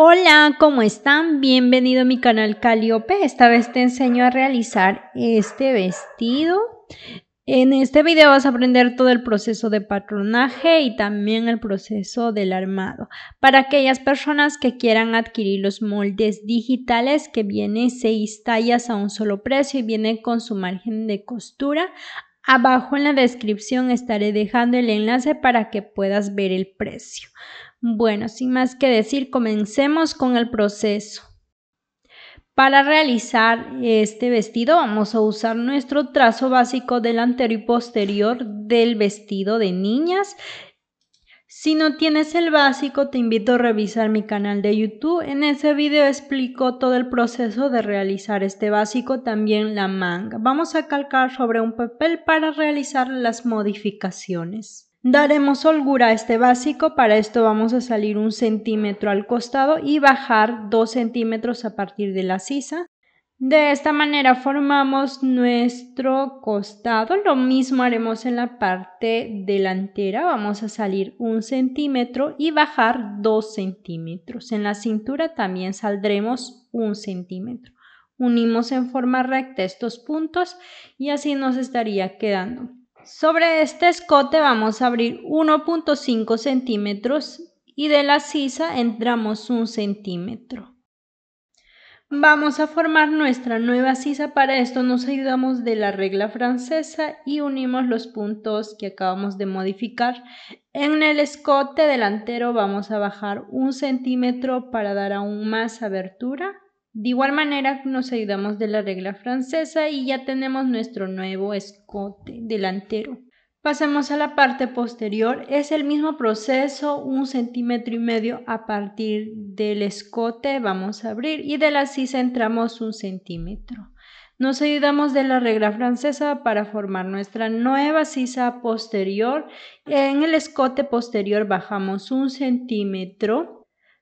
Hola, ¿cómo están? Bienvenido a mi canal Caliope. Esta vez te enseño a realizar este vestido. En este video vas a aprender todo el proceso de patronaje y también el proceso del armado. Para aquellas personas que quieran adquirir los moldes digitales que vienen 6 tallas a un solo precio y viene con su margen de costura, abajo en la descripción estaré dejando el enlace para que puedas ver el precio. Bueno, sin más que decir, comencemos con el proceso. Para realizar este vestido vamos a usar nuestro trazo básico delantero y posterior del vestido de niñas. Si no tienes el básico, te invito a revisar mi canal de YouTube. En ese video explico todo el proceso de realizar este básico, también la manga. Vamos a calcar sobre un papel para realizar las modificaciones. Daremos holgura a este básico, para esto vamos a salir un centímetro al costado y bajar dos centímetros a partir de la sisa. De esta manera formamos nuestro costado, lo mismo haremos en la parte delantera, vamos a salir un centímetro y bajar dos centímetros. En la cintura también saldremos un centímetro. Unimos en forma recta estos puntos y así nos estaría quedando. Sobre este escote vamos a abrir 1.5 centímetros y de la sisa entramos un centímetro. Vamos a formar nuestra nueva sisa, para esto nos ayudamos de la regla francesa y unimos los puntos que acabamos de modificar. En el escote delantero vamos a bajar un centímetro para dar aún más abertura de igual manera nos ayudamos de la regla francesa y ya tenemos nuestro nuevo escote delantero. Pasamos a la parte posterior, es el mismo proceso, un centímetro y medio a partir del escote vamos a abrir y de la sisa entramos un centímetro. Nos ayudamos de la regla francesa para formar nuestra nueva sisa posterior. En el escote posterior bajamos un centímetro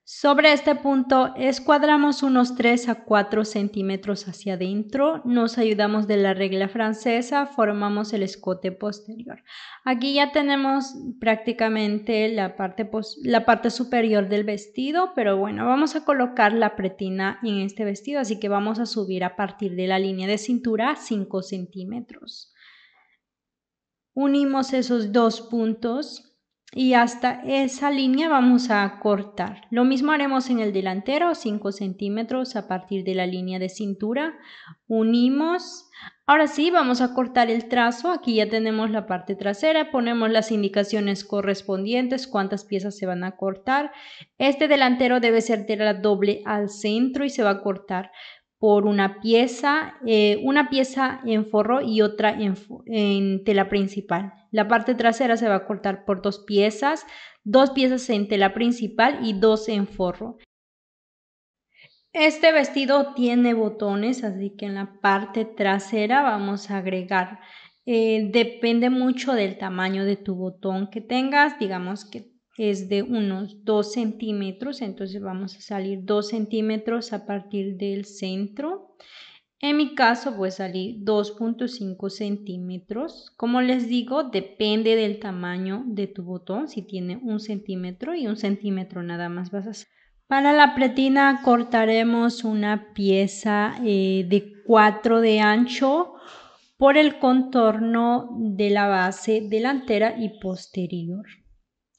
sobre este punto escuadramos unos 3 a 4 centímetros hacia adentro, nos ayudamos de la regla francesa, formamos el escote posterior. Aquí ya tenemos prácticamente la parte, la parte superior del vestido, pero bueno, vamos a colocar la pretina en este vestido, así que vamos a subir a partir de la línea de cintura 5 centímetros. Unimos esos dos puntos y hasta esa línea vamos a cortar. Lo mismo haremos en el delantero, 5 centímetros a partir de la línea de cintura. Unimos. Ahora sí, vamos a cortar el trazo. Aquí ya tenemos la parte trasera. Ponemos las indicaciones correspondientes, cuántas piezas se van a cortar. Este delantero debe ser de la doble al centro y se va a cortar por una pieza, eh, una pieza en forro y otra en, tela principal. La parte trasera se va a cortar por dos piezas, dos piezas en tela principal y dos en forro. Este vestido tiene botones, así que en la parte trasera vamos a agregar. Eh, depende mucho del tamaño de tu botón que tengas, digamos que es de unos 2 centímetros, entonces vamos a salir 2 centímetros a partir del centro. En mi caso voy a salir 2.5 centímetros. Como les digo, depende del tamaño de tu botón. Si tiene un centímetro y un centímetro nada más vas a Para la pretina cortaremos una pieza eh, de 4 de ancho por el contorno de la base delantera y posterior.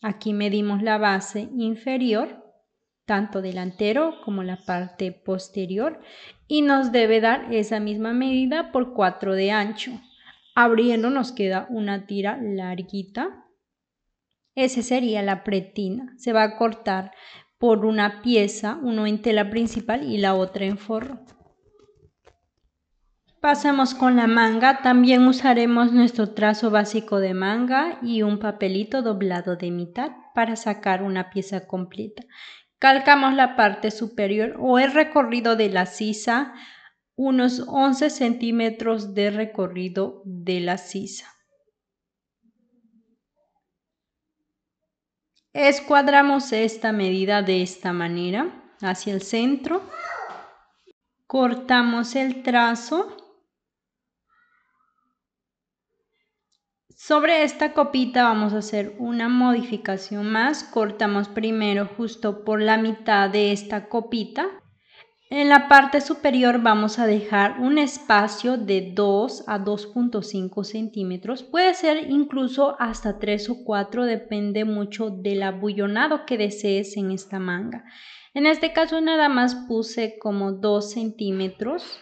Aquí medimos la base inferior, tanto delantero como la parte posterior, y nos debe dar esa misma medida por 4 de ancho. Abriendo nos queda una tira larguita. Ese sería la pretina. Se va a cortar por una pieza, uno en tela principal y la otra en forro. Pasemos con la manga. También usaremos nuestro trazo básico de manga y un papelito doblado de mitad para sacar una pieza completa. Calcamos la parte superior o el recorrido de la sisa, unos 11 centímetros de recorrido de la sisa. Escuadramos esta medida de esta manera hacia el centro. Cortamos el trazo Sobre esta copita vamos a hacer una modificación más. Cortamos primero justo por la mitad de esta copita. En la parte superior vamos a dejar un espacio de 2 a 2.5 centímetros. Puede ser incluso hasta 3 o 4, depende mucho del abullonado que desees en esta manga. En este caso nada más puse como 2 centímetros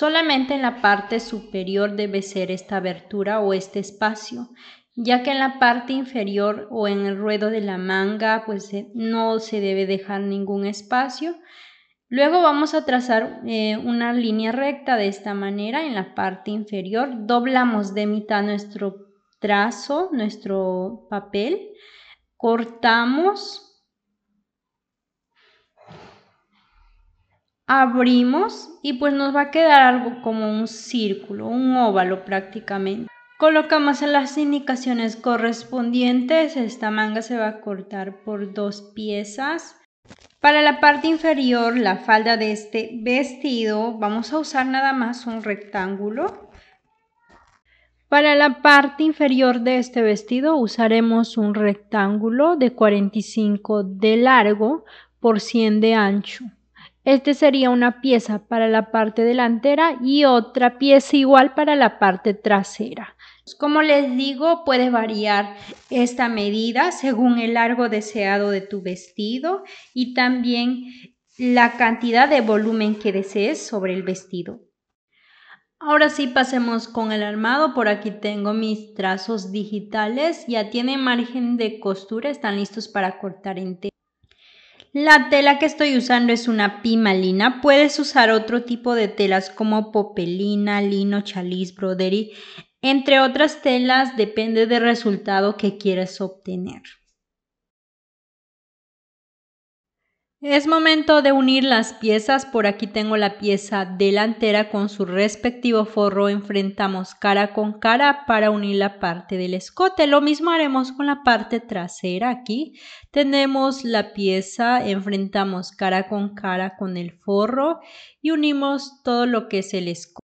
Solamente en la parte superior debe ser esta abertura o este espacio, ya que en la parte inferior o en el ruedo de la manga pues eh, no se debe dejar ningún espacio. Luego vamos a trazar eh, una línea recta de esta manera en la parte inferior. Doblamos de mitad nuestro trazo, nuestro papel, cortamos abrimos y pues nos va a quedar algo como un círculo, un óvalo prácticamente. Colocamos las indicaciones correspondientes, esta manga se va a cortar por dos piezas. Para la parte inferior, la falda de este vestido, vamos a usar nada más un rectángulo. Para la parte inferior de este vestido usaremos un rectángulo de 45 de largo por 100 de ancho. Este sería una pieza para la parte delantera y otra pieza igual para la parte trasera. Como les digo, puedes variar esta medida según el largo deseado de tu vestido y también la cantidad de volumen que desees sobre el vestido. Ahora sí pasemos con el armado. Por aquí tengo mis trazos digitales. Ya tiene margen de costura, están listos para cortar en la tela que estoy usando es una pimalina. Puedes usar otro tipo de telas como popelina, lino, chalice, broderie, entre otras telas, depende del resultado que quieras obtener. Es momento de unir las piezas, por aquí tengo la pieza delantera con su respectivo forro, enfrentamos cara con cara para unir la parte del escote, lo mismo haremos con la parte trasera aquí, tenemos la pieza, enfrentamos cara con cara con el forro y unimos todo lo que es el escote.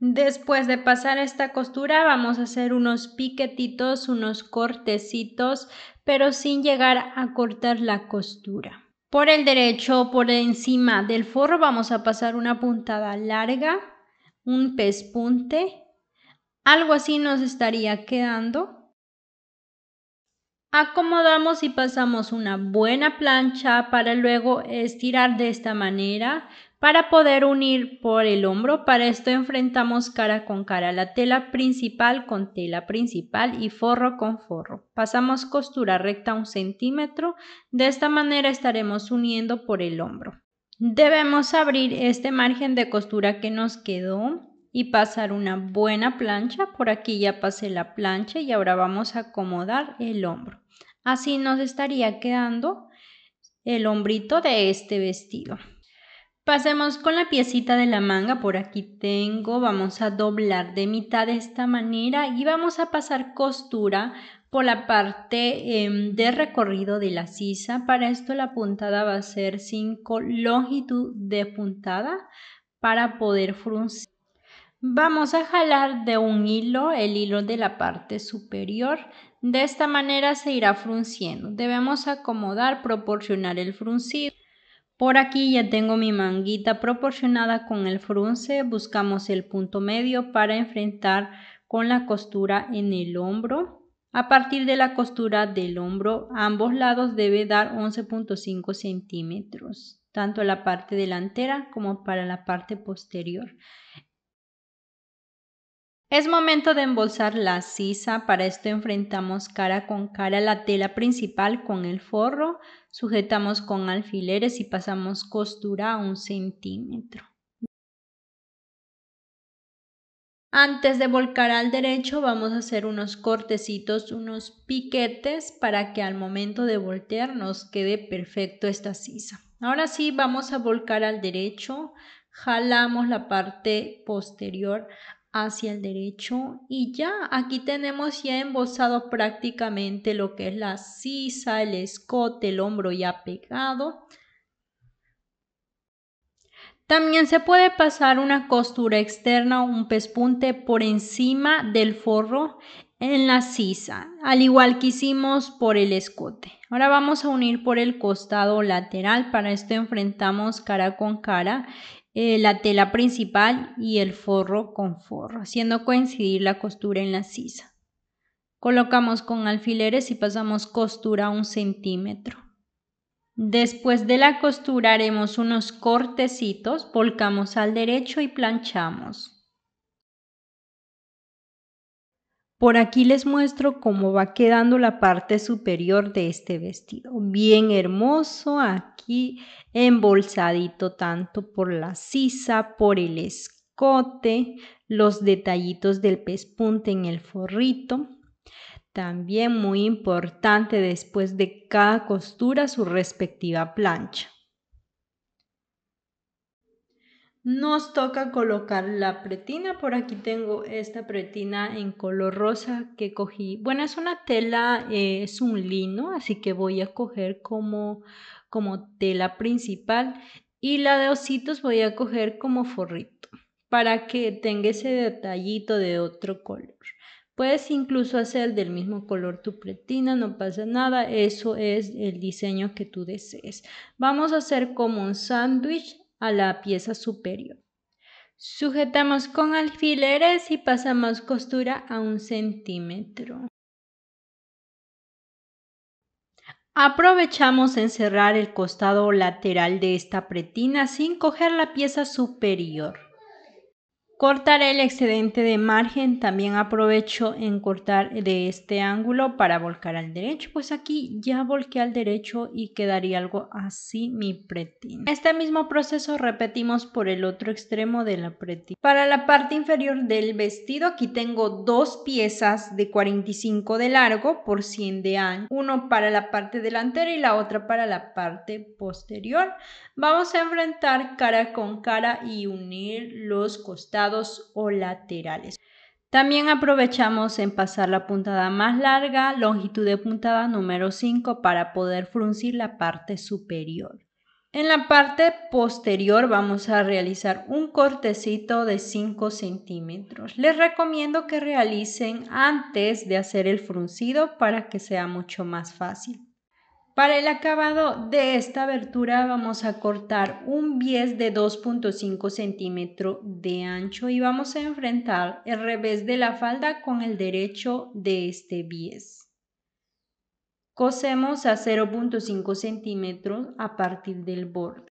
Después de pasar esta costura vamos a hacer unos piquetitos, unos cortecitos, pero sin llegar a cortar la costura. Por el derecho, por encima del forro vamos a pasar una puntada larga, un pespunte, algo así nos estaría quedando. Acomodamos y pasamos una buena plancha para luego estirar de esta manera para poder unir por el hombro, para esto enfrentamos cara con cara la tela principal con tela principal y forro con forro. Pasamos costura recta un centímetro, de esta manera estaremos uniendo por el hombro. Debemos abrir este margen de costura que nos quedó y pasar una buena plancha. Por aquí ya pasé la plancha y ahora vamos a acomodar el hombro. Así nos estaría quedando el hombrito de este vestido. Pasemos con la piecita de la manga, por aquí tengo, vamos a doblar de mitad de esta manera y vamos a pasar costura por la parte em, de recorrido de la sisa. Para esto la puntada va a ser 5 longitud de puntada para poder fruncir. Vamos a jalar de un hilo el hilo de la parte superior. De esta manera se irá frunciendo. Debemos acomodar, proporcionar el fruncido. Por aquí ya tengo mi manguita proporcionada con el frunce, buscamos el punto medio para enfrentar con la costura en el hombro. A partir de la costura del hombro, ambos lados debe dar 11.5 centímetros, tanto la parte delantera como para la parte posterior. Es momento de embolsar la sisa, para esto enfrentamos cara con cara la tela principal con el forro, sujetamos con alfileres y pasamos costura a un centímetro. Antes de volcar al derecho vamos a hacer unos cortecitos, unos piquetes para que al momento de voltear nos quede perfecto esta sisa. Ahora sí vamos a volcar al derecho, jalamos la parte posterior hacia el derecho y ya aquí tenemos ya embosado prácticamente lo que es la sisa, el escote, el hombro ya pegado. También se puede pasar una costura externa o un pespunte por encima del forro en la sisa, al igual que hicimos por el escote. Ahora vamos a unir por el costado lateral, para esto enfrentamos cara con cara eh, la tela principal y el forro con forro, haciendo coincidir la costura en la sisa. Colocamos con alfileres y pasamos costura a un centímetro. Después de la costura haremos unos cortecitos, volcamos al derecho y planchamos. Por aquí les muestro cómo va quedando la parte superior de este vestido. Bien hermoso, aquí embolsadito tanto por la sisa, por el escote, los detallitos del pespunte en el forrito. También muy importante después de cada costura su respectiva plancha. Nos toca colocar la pretina. Por aquí tengo esta pretina en color rosa que cogí. Bueno, es una tela, eh, es un lino, así que voy a coger como, como tela principal. Y la de ositos voy a coger como forrito para que tenga ese detallito de otro color. Puedes incluso hacer del mismo color tu pretina, no pasa nada, eso es el diseño que tú desees. Vamos a hacer como un sándwich la pieza superior. Sujetamos con alfileres y pasamos costura a un centímetro. Aprovechamos en cerrar el costado lateral de esta pretina sin coger la pieza superior. Cortaré el excedente de margen, también aprovecho en cortar de este ángulo para volcar al derecho, pues aquí ya volqué al derecho y quedaría algo así mi pretina. Este mismo proceso repetimos por el otro extremo de la pretina. Para la parte inferior del vestido aquí tengo dos piezas de 45 de largo por 100 de ancho, uno para la parte delantera y la otra para la parte posterior. Vamos a enfrentar cara con cara y unir los costados o laterales. También aprovechamos en pasar la puntada más larga, longitud de puntada número 5 para poder fruncir la parte superior. En la parte posterior vamos a realizar un cortecito de 5 centímetros. Les recomiendo que realicen antes de hacer el fruncido para que sea mucho más fácil. Para el acabado de esta abertura vamos a cortar un bies de 2.5 centímetros de ancho y vamos a enfrentar el revés de la falda con el derecho de este bies. Cosemos a 0.5 centímetros a partir del borde.